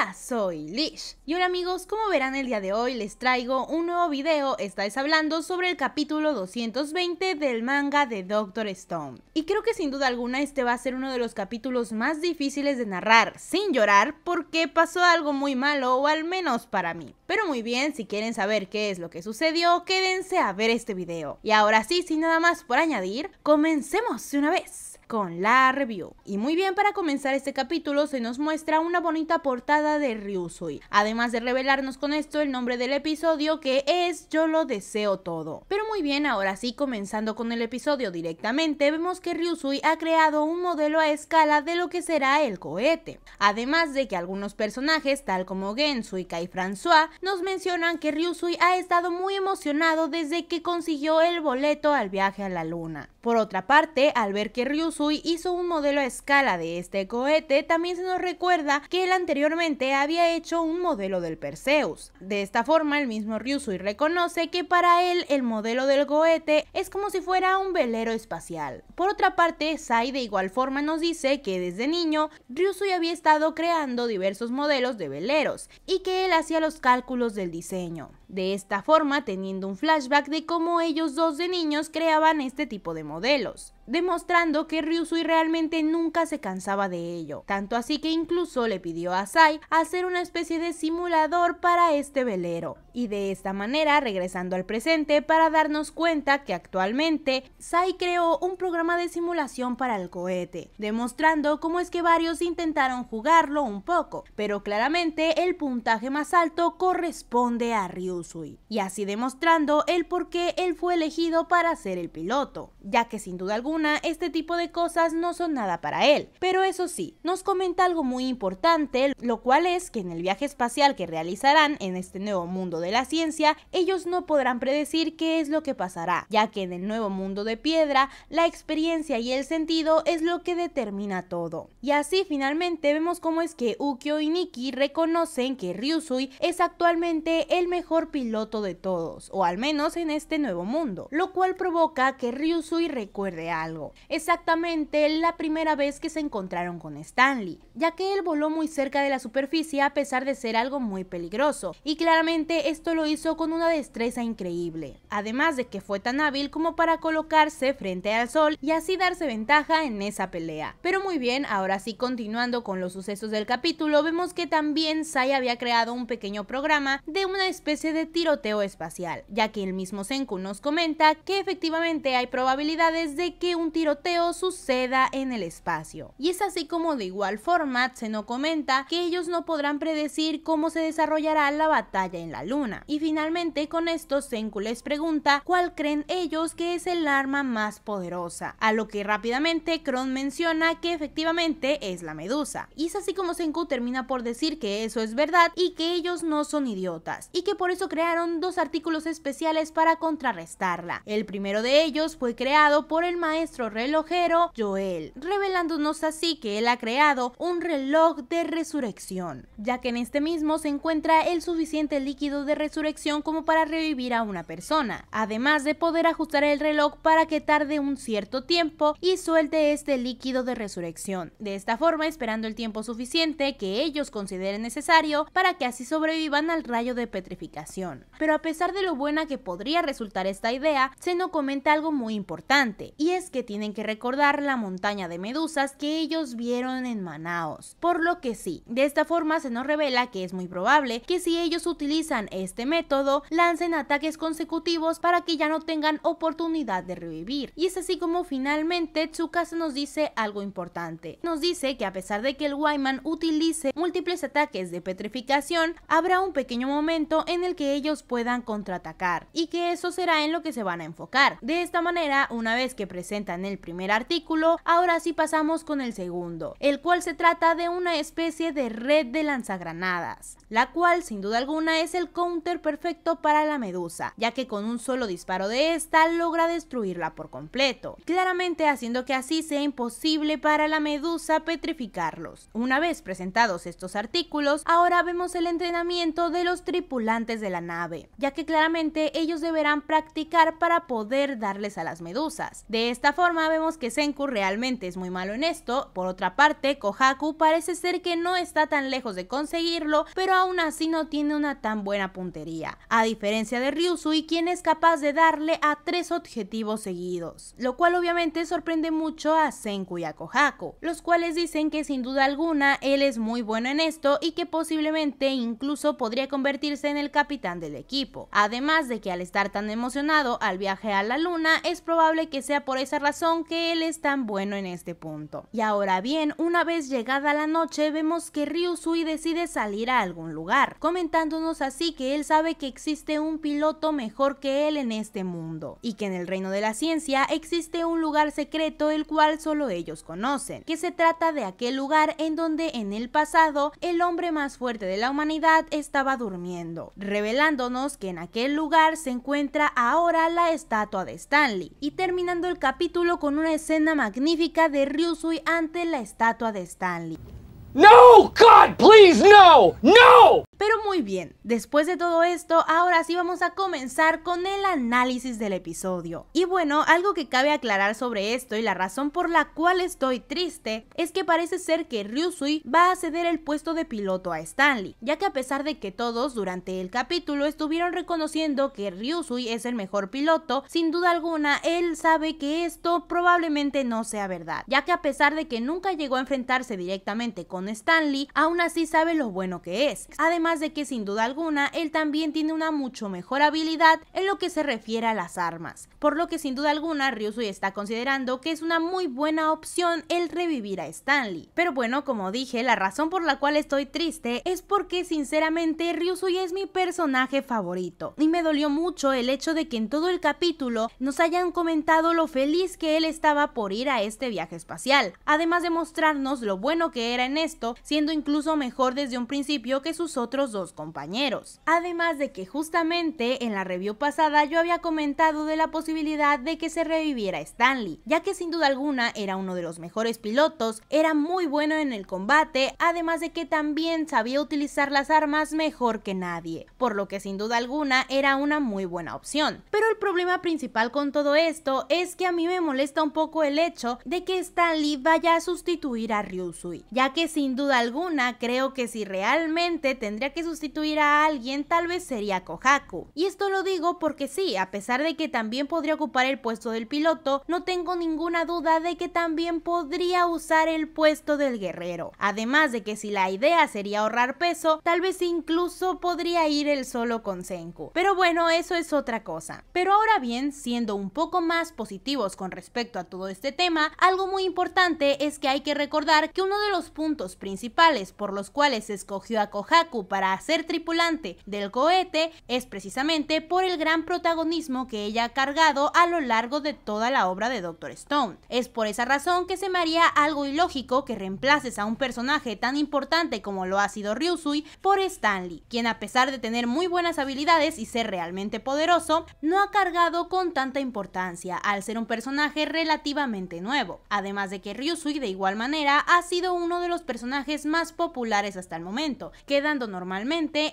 Hola, soy Lish. Y hola amigos, como verán el día de hoy les traigo un nuevo video, esta hablando sobre el capítulo 220 del manga de Doctor Stone. Y creo que sin duda alguna este va a ser uno de los capítulos más difíciles de narrar, sin llorar, porque pasó algo muy malo, o al menos para mí. Pero muy bien, si quieren saber qué es lo que sucedió, quédense a ver este video. Y ahora sí, sin nada más por añadir, comencemos de una vez con la review. Y muy bien, para comenzar este capítulo se nos muestra una bonita portada de Ryusui. Además de revelarnos con esto el nombre del episodio que es Yo lo deseo todo. Pero muy bien, ahora sí, comenzando con el episodio directamente, vemos que Ryusui ha creado un modelo a escala de lo que será el cohete. Además de que algunos personajes, tal como Gensui y Kai François, nos mencionan que Ryusui ha estado muy emocionado desde que consiguió el boleto al viaje a la luna. Por otra parte, al ver que Ryusui hizo un modelo a escala de este cohete, también se nos recuerda que él anteriormente había hecho un modelo del Perseus. De esta forma, el mismo Ryusui reconoce que para él el modelo del cohete es como si fuera un velero espacial. Por otra parte, Sai de igual forma nos dice que desde niño Ryusui había estado creando diversos modelos de veleros y que él hacía los cálculos del diseño. De esta forma, teniendo un flashback de cómo ellos dos de niños creaban este tipo de modelos demostrando que Ryusui realmente nunca se cansaba de ello, tanto así que incluso le pidió a Sai hacer una especie de simulador para este velero y de esta manera regresando al presente para darnos cuenta que actualmente SAI creó un programa de simulación para el cohete, demostrando cómo es que varios intentaron jugarlo un poco, pero claramente el puntaje más alto corresponde a Ryusui, y así demostrando el por qué él fue elegido para ser el piloto, ya que sin duda alguna este tipo de cosas no son nada para él, pero eso sí, nos comenta algo muy importante, lo cual es que en el viaje espacial que realizarán en este nuevo mundo de la ciencia, ellos no podrán predecir qué es lo que pasará, ya que en el nuevo mundo de piedra, la experiencia y el sentido es lo que determina todo. Y así finalmente vemos cómo es que Ukyo y Nikki reconocen que Ryusui es actualmente el mejor piloto de todos, o al menos en este nuevo mundo, lo cual provoca que Ryusui recuerde algo. Exactamente la primera vez que se encontraron con Stanley, ya que él voló muy cerca de la superficie a pesar de ser algo muy peligroso, y claramente esto lo hizo con una destreza increíble, además de que fue tan hábil como para colocarse frente al sol y así darse ventaja en esa pelea. Pero muy bien, ahora sí continuando con los sucesos del capítulo, vemos que también Sai había creado un pequeño programa de una especie de tiroteo espacial, ya que el mismo Senku nos comenta que efectivamente hay probabilidades de que un tiroteo suceda en el espacio. Y es así como de igual forma nos comenta que ellos no podrán predecir cómo se desarrollará la batalla en la luna y finalmente con esto Senku les pregunta cuál creen ellos que es el arma más poderosa, a lo que rápidamente Kron menciona que efectivamente es la medusa. Y es así como Senku termina por decir que eso es verdad y que ellos no son idiotas, y que por eso crearon dos artículos especiales para contrarrestarla. El primero de ellos fue creado por el maestro relojero Joel, revelándonos así que él ha creado un reloj de resurrección, ya que en este mismo se encuentra el suficiente líquido de resurrección como para revivir a una persona, además de poder ajustar el reloj para que tarde un cierto tiempo y suelte este líquido de resurrección, de esta forma esperando el tiempo suficiente que ellos consideren necesario para que así sobrevivan al rayo de petrificación. Pero a pesar de lo buena que podría resultar esta idea, se nos comenta algo muy importante, y es que tienen que recordar la montaña de medusas que ellos vieron en Manaos, por lo que sí, de esta forma se nos revela que es muy probable que si ellos utilizan este método, lancen ataques consecutivos para que ya no tengan oportunidad de revivir. Y es así como finalmente Tsukasa nos dice algo importante. Nos dice que a pesar de que el Wyman utilice múltiples ataques de petrificación, habrá un pequeño momento en el que ellos puedan contraatacar y que eso será en lo que se van a enfocar. De esta manera, una vez que presentan el primer artículo, ahora sí pasamos con el segundo, el cual se trata de una especie de red de lanzagranadas, la cual sin duda alguna es el perfecto para la medusa, ya que con un solo disparo de esta logra destruirla por completo, claramente haciendo que así sea imposible para la medusa petrificarlos. Una vez presentados estos artículos, ahora vemos el entrenamiento de los tripulantes de la nave, ya que claramente ellos deberán practicar para poder darles a las medusas. De esta forma vemos que Senku realmente es muy malo en esto, por otra parte Kohaku parece ser que no está tan lejos de conseguirlo, pero aún así no tiene una tan buena puntería, a diferencia de Ryusui quien es capaz de darle a tres objetivos seguidos, lo cual obviamente sorprende mucho a Senku y a Kohaku, los cuales dicen que sin duda alguna él es muy bueno en esto y que posiblemente incluso podría convertirse en el capitán del equipo, además de que al estar tan emocionado al viaje a la luna es probable que sea por esa razón que él es tan bueno en este punto. Y ahora bien, una vez llegada la noche vemos que Ryusui decide salir a algún lugar, comentándonos así que él sabe que existe un piloto mejor que él en este mundo y que en el reino de la ciencia existe un lugar secreto el cual solo ellos conocen, que se trata de aquel lugar en donde en el pasado el hombre más fuerte de la humanidad estaba durmiendo, revelándonos que en aquel lugar se encuentra ahora la estatua de Stanley y terminando el capítulo con una escena magnífica de Ryusui ante la estatua de Stanley. No, God, please, no, no. Pero muy bien, después de todo esto, ahora sí vamos a comenzar con el análisis del episodio. Y bueno, algo que cabe aclarar sobre esto y la razón por la cual estoy triste es que parece ser que Ryusui va a ceder el puesto de piloto a Stanley, ya que a pesar de que todos durante el capítulo estuvieron reconociendo que Ryusui es el mejor piloto, sin duda alguna él sabe que esto probablemente no sea verdad, ya que a pesar de que nunca llegó a enfrentarse directamente con Stanley, aún así sabe lo bueno que es. Además, de que sin duda alguna él también tiene una mucho mejor habilidad en lo que se refiere a las armas, por lo que sin duda alguna Ryusui está considerando que es una muy buena opción el revivir a Stanley. Pero bueno, como dije, la razón por la cual estoy triste es porque sinceramente Ryusui es mi personaje favorito y me dolió mucho el hecho de que en todo el capítulo nos hayan comentado lo feliz que él estaba por ir a este viaje espacial, además de mostrarnos lo bueno que era en esto, siendo incluso mejor desde un principio que sus otros dos compañeros. Además de que justamente en la review pasada yo había comentado de la posibilidad de que se reviviera Stanley, ya que sin duda alguna era uno de los mejores pilotos, era muy bueno en el combate, además de que también sabía utilizar las armas mejor que nadie, por lo que sin duda alguna era una muy buena opción. Pero el problema principal con todo esto es que a mí me molesta un poco el hecho de que Stanley vaya a sustituir a Ryusui, ya que sin duda alguna creo que si realmente tendría que sustituir a alguien, tal vez sería Kohaku. Y esto lo digo porque sí, a pesar de que también podría ocupar el puesto del piloto, no tengo ninguna duda de que también podría usar el puesto del guerrero. Además de que si la idea sería ahorrar peso, tal vez incluso podría ir él solo con Senku. Pero bueno, eso es otra cosa. Pero ahora bien, siendo un poco más positivos con respecto a todo este tema, algo muy importante es que hay que recordar que uno de los puntos principales por los cuales se escogió a Kohaku para para ser tripulante del cohete es precisamente por el gran protagonismo que ella ha cargado a lo largo de toda la obra de Doctor Stone. Es por esa razón que se me haría algo ilógico que reemplaces a un personaje tan importante como lo ha sido Ryusui por Stanley, quien a pesar de tener muy buenas habilidades y ser realmente poderoso, no ha cargado con tanta importancia al ser un personaje relativamente nuevo, además de que Ryusui de igual manera ha sido uno de los personajes más populares hasta el momento, quedando normal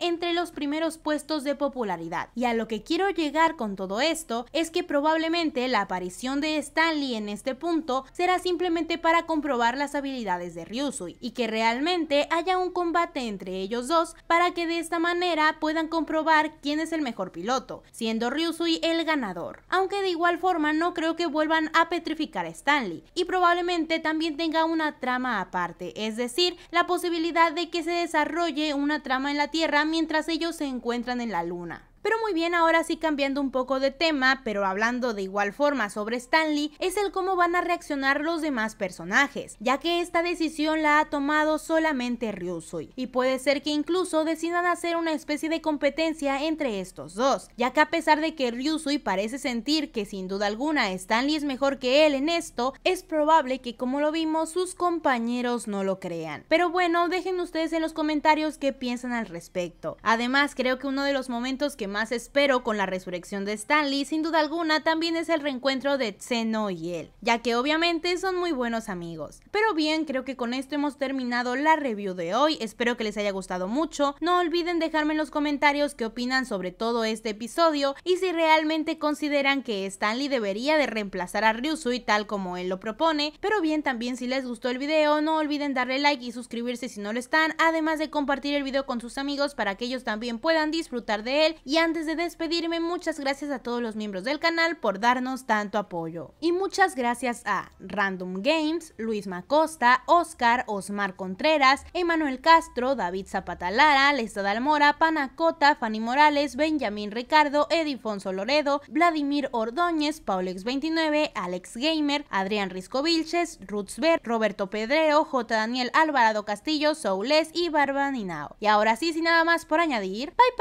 entre los primeros puestos de popularidad. Y a lo que quiero llegar con todo esto es que probablemente la aparición de Stanley en este punto será simplemente para comprobar las habilidades de Ryusui y que realmente haya un combate entre ellos dos para que de esta manera puedan comprobar quién es el mejor piloto, siendo Ryusui el ganador. Aunque de igual forma no creo que vuelvan a petrificar a Stanley y probablemente también tenga una trama aparte, es decir, la posibilidad de que se desarrolle una trama en la Tierra mientras ellos se encuentran en la Luna. Pero muy bien, ahora sí cambiando un poco de tema, pero hablando de igual forma sobre Stanley, es el cómo van a reaccionar los demás personajes, ya que esta decisión la ha tomado solamente Ryusui, y puede ser que incluso decidan hacer una especie de competencia entre estos dos, ya que a pesar de que Ryusui parece sentir que sin duda alguna Stanley es mejor que él en esto, es probable que como lo vimos sus compañeros no lo crean. Pero bueno, dejen ustedes en los comentarios qué piensan al respecto. Además, creo que uno de los momentos que más espero con la resurrección de Stanley, sin duda alguna, también es el reencuentro de Tseno y él, ya que obviamente son muy buenos amigos. Pero bien, creo que con esto hemos terminado la review de hoy, espero que les haya gustado mucho, no olviden dejarme en los comentarios qué opinan sobre todo este episodio y si realmente consideran que Stanley debería de reemplazar a Ryusui tal como él lo propone, pero bien también si les gustó el video no olviden darle like y suscribirse si no lo están, además de compartir el video con sus amigos para que ellos también puedan disfrutar de él y antes de despedirme, muchas gracias a todos los miembros del canal por darnos tanto apoyo. Y muchas gracias a Random Games, Luis Macosta, Oscar, Osmar Contreras, Emanuel Castro, David Zapata Lara, Dalmora, Almora, Panacota, Fanny Morales, Benjamín Ricardo, Edifonso Loredo, Vladimir Ordóñez, Paulex29, Alex Gamer, Adrián Risco Vilches, Ruth Roberto Pedreo, J. Daniel Alvarado Castillo, Soules y Ninao. Y ahora sí, sin nada más por añadir, bye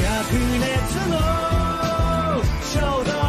bye. Yeah, 그네 주노